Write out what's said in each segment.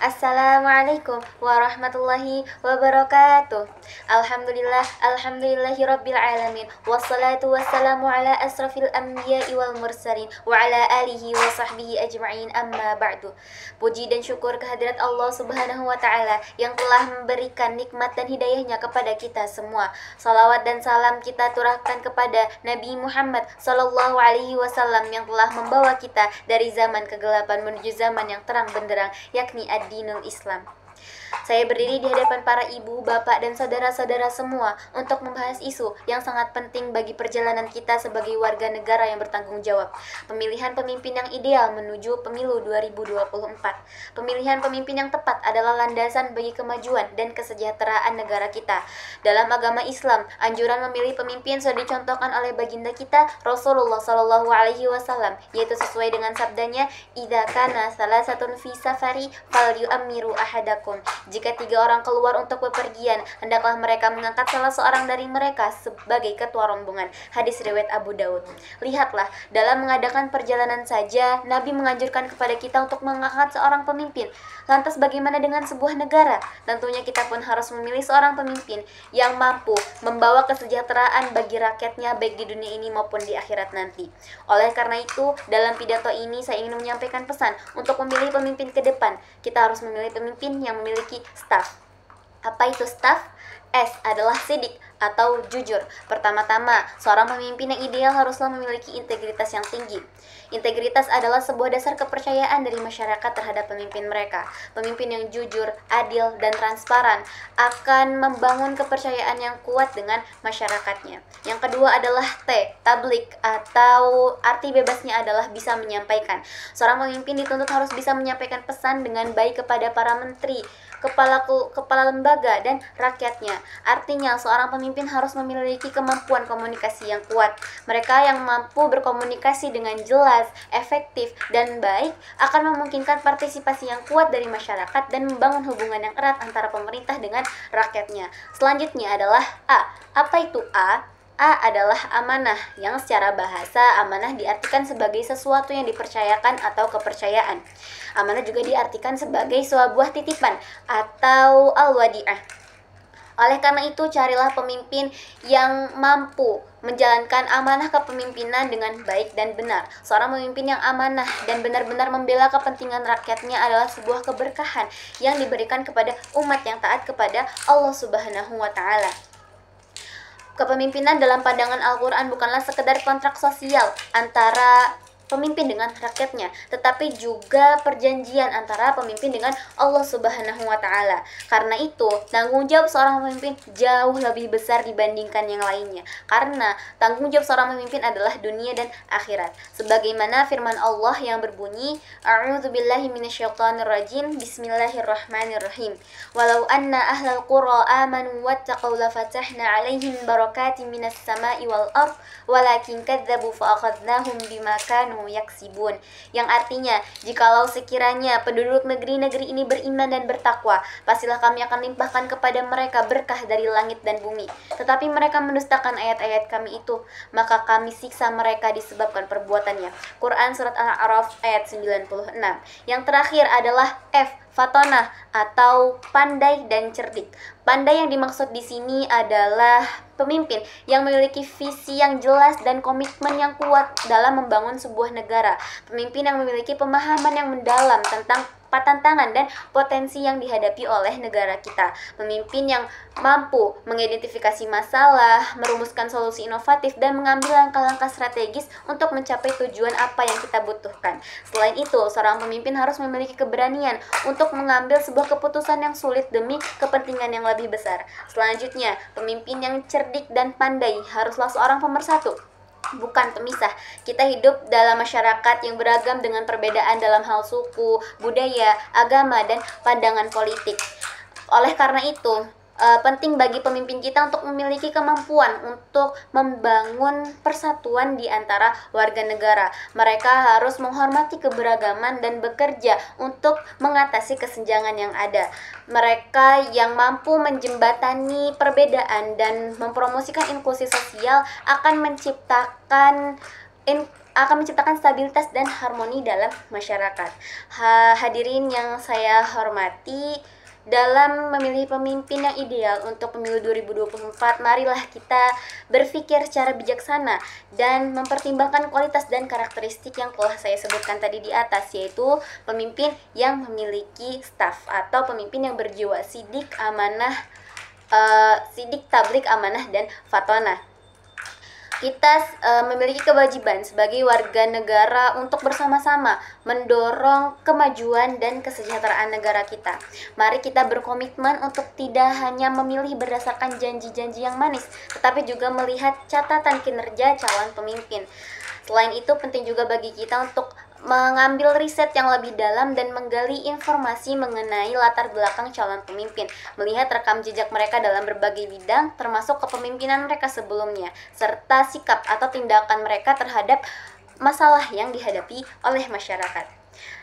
Assalamualaikum warahmatullahi wabarakatuh. Alhamdulillah, alhamdulillahi rabbil alamin. Wassalatu wassalamu ala asrafil anbiya wal mursalin wa ala alihi wa sahbihi ajma'in amma ba'du. Puji dan syukur kehadirat Allah Subhanahu wa taala yang telah memberikan nikmat dan hidayahnya kepada kita semua. Salawat dan salam kita turahkan kepada Nabi Muhammad sallallahu alaihi wasallam yang telah membawa kita dari zaman kegelapan menuju zaman yang terang benderang yakni ad dinul Islam saya berdiri di hadapan para ibu, bapak, dan saudara-saudara semua untuk membahas isu yang sangat penting bagi perjalanan kita sebagai warga negara yang bertanggung jawab. Pemilihan pemimpin yang ideal menuju pemilu 2024. Pemilihan pemimpin yang tepat adalah landasan bagi kemajuan dan kesejahteraan negara kita. Dalam agama Islam, anjuran memilih pemimpin sudah dicontohkan oleh baginda kita Rasulullah Shallallahu Alaihi Wasallam, yaitu sesuai dengan sabdanya, idakana salah satu fi safari fal amiru ahadakum." Jika tiga orang keluar untuk bepergian, hendaklah mereka mengangkat salah seorang dari mereka sebagai ketua rombongan. Hadis riwayat Abu Daud. Lihatlah, dalam mengadakan perjalanan saja, Nabi menganjurkan kepada kita untuk mengangkat seorang pemimpin. Lantas bagaimana dengan sebuah negara? Tentunya kita pun harus memilih seorang pemimpin yang mampu membawa kesejahteraan bagi rakyatnya baik di dunia ini maupun di akhirat nanti. Oleh karena itu, dalam pidato ini saya ingin menyampaikan pesan untuk memilih pemimpin ke depan. Kita harus memilih pemimpin yang memiliki memiliki staff. Apa itu staff? S adalah sidik atau jujur. Pertama-tama, seorang pemimpin yang ideal haruslah memiliki integritas yang tinggi. Integritas adalah sebuah dasar kepercayaan dari masyarakat terhadap pemimpin mereka. Pemimpin yang jujur, adil, dan transparan akan membangun kepercayaan yang kuat dengan masyarakatnya. Yang kedua adalah T, tablik atau arti bebasnya adalah bisa menyampaikan. Seorang pemimpin dituntut harus bisa menyampaikan pesan dengan baik kepada para menteri, kepala kepala lembaga dan rakyatnya. Artinya, seorang pemimpin pemimpin harus memiliki kemampuan komunikasi yang kuat. Mereka yang mampu berkomunikasi dengan jelas, efektif, dan baik akan memungkinkan partisipasi yang kuat dari masyarakat dan membangun hubungan yang erat antara pemerintah dengan rakyatnya. Selanjutnya adalah A. Apa itu A? A adalah amanah, yang secara bahasa amanah diartikan sebagai sesuatu yang dipercayakan atau kepercayaan. Amanah juga diartikan sebagai sebuah titipan atau al-wadi'ah oleh karena itu, carilah pemimpin yang mampu menjalankan amanah kepemimpinan dengan baik dan benar. Seorang pemimpin yang amanah dan benar-benar membela kepentingan rakyatnya adalah sebuah keberkahan yang diberikan kepada umat yang taat kepada Allah Subhanahu wa taala. Kepemimpinan dalam pandangan Al-Qur'an bukanlah sekedar kontrak sosial antara pemimpin dengan rakyatnya, tetapi juga perjanjian antara pemimpin dengan Allah Subhanahu wa taala. Karena itu, tanggung jawab seorang pemimpin jauh lebih besar dibandingkan yang lainnya. Karena tanggung jawab seorang pemimpin adalah dunia dan akhirat. Sebagaimana firman Allah yang berbunyi, "A'udzubillahi minasyaitonirrajim. Bismillahirrahmanirrahim. Walau anna ahlal qura amanu wattaqau lafatahna 'alaihim barakatin minas sama'i wal ardh, walakin kadzdzabu fa akhadnahum bima kanu yaksibun yang artinya jikalau sekiranya penduduk negeri-negeri ini beriman dan bertakwa pastilah kami akan limpahkan kepada mereka berkah dari langit dan bumi tetapi mereka mendustakan ayat-ayat kami itu maka kami siksa mereka disebabkan perbuatannya Quran surat Al-A'raf ayat 96 yang terakhir adalah F Fatona atau pandai dan cerdik. Pandai yang dimaksud di sini adalah pemimpin yang memiliki visi yang jelas dan komitmen yang kuat dalam membangun sebuah negara. Pemimpin yang memiliki pemahaman yang mendalam tentang empat tantangan dan potensi yang dihadapi oleh negara kita. Pemimpin yang mampu mengidentifikasi masalah, merumuskan solusi inovatif, dan mengambil langkah-langkah strategis untuk mencapai tujuan apa yang kita butuhkan. Selain itu, seorang pemimpin harus memiliki keberanian untuk mengambil sebuah keputusan yang sulit demi kepentingan yang lebih besar. Selanjutnya, pemimpin yang cerdik dan pandai haruslah seorang pemersatu bukan pemisah. Kita hidup dalam masyarakat yang beragam dengan perbedaan dalam hal suku, budaya, agama, dan pandangan politik. Oleh karena itu, uh, penting bagi pemimpin kita untuk memiliki kemampuan untuk membangun persatuan di antara warga negara. Mereka harus menghormati keberagaman dan bekerja untuk mengatasi kesenjangan yang ada. Mereka yang mampu menjembatani perbedaan dan mempromosikan inklusi sosial akan menciptakan in akan menciptakan stabilitas dan harmoni dalam masyarakat. hadirin yang saya hormati, dalam memilih pemimpin yang ideal untuk pemilu 2024, marilah kita berpikir secara bijaksana dan mempertimbangkan kualitas dan karakteristik yang telah saya sebutkan tadi di atas, yaitu pemimpin yang memiliki staf atau pemimpin yang berjiwa sidik, amanah, uh, sidik, tablik, amanah, dan fatona kita uh, memiliki kewajiban sebagai warga negara untuk bersama-sama mendorong kemajuan dan kesejahteraan negara kita. Mari kita berkomitmen untuk tidak hanya memilih berdasarkan janji-janji yang manis, tetapi juga melihat catatan kinerja calon pemimpin. Selain itu penting juga bagi kita untuk mengambil riset yang lebih dalam dan menggali informasi mengenai latar belakang calon pemimpin, melihat rekam jejak mereka dalam berbagai bidang, termasuk kepemimpinan mereka sebelumnya, serta sikap atau tindakan mereka terhadap masalah yang dihadapi oleh masyarakat.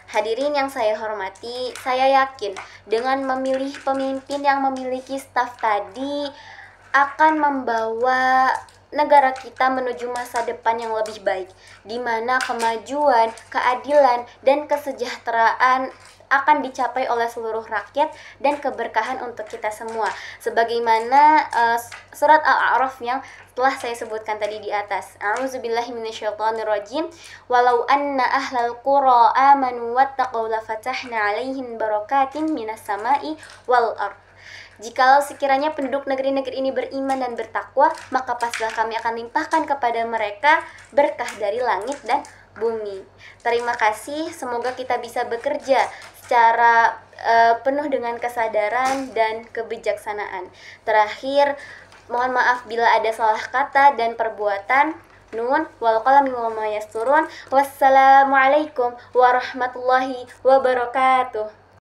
Hadirin yang saya hormati, saya yakin dengan memilih pemimpin yang memiliki staf tadi akan membawa negara kita menuju masa depan yang lebih baik, di mana kemajuan, keadilan, dan kesejahteraan akan dicapai oleh seluruh rakyat dan keberkahan untuk kita semua. Sebagaimana uh, surat Al-A'raf yang telah saya sebutkan tadi di atas. A'udzubillahi Walau anna ahlal qura amanu wattaqaw lafatahna 'alaihim barakatin minas sama'i wal ardh. Jikalau sekiranya penduduk negeri-negeri ini beriman dan bertakwa, maka pastilah kami akan limpahkan kepada mereka berkah dari langit dan bumi. Terima kasih, semoga kita bisa bekerja secara uh, penuh dengan kesadaran dan kebijaksanaan. Terakhir, mohon maaf bila ada salah kata dan perbuatan. Nun wal Wassalamualaikum warahmatullahi wabarakatuh.